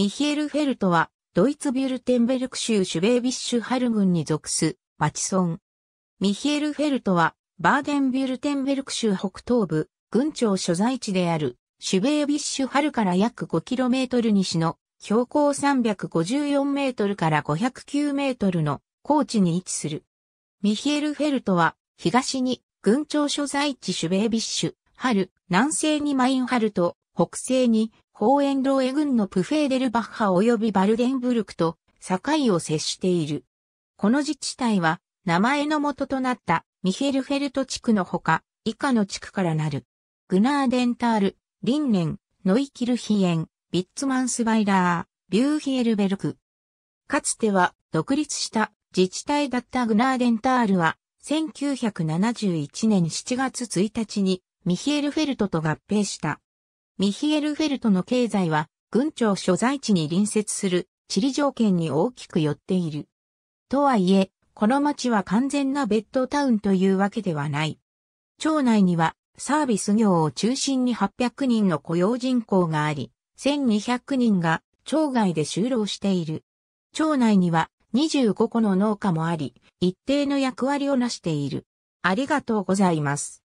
ミヒエル・フェルトは、ドイツビュルテンベルク州シュベービッシュハル郡に属す、町村。ミヒエル・フェルトは、バーデンビュルテンベルク州北東部、郡庁所在地である、シュベービッシュハルから約 5km 西の、標高354メートルから509メートルの高地に位置する。ミヒエル・フェルトは、東に、郡庁所在地シュベービッシュ、春、南西にマインハルト、北西にホーエンローエ軍のプフェーデルバッハ及びバルデンブルクと境を接している。この自治体は名前の元となったミヘルフェルト地区のほか以下の地区からなる。グナーデンタール、リンネン、ノイキルヒエン、ビッツマンスバイラー、ビューヒエルベルク。かつては独立した自治体だったグナーデンタールは1971年7月1日にミヒエルフェルトと合併した。ミヒエルフェルトの経済は、軍庁所在地に隣接する地理条件に大きく寄っている。とはいえ、この町は完全なベッドタウンというわけではない。町内にはサービス業を中心に800人の雇用人口があり、1200人が町外で就労している。町内には25個の農家もあり、一定の役割を成している。ありがとうございます。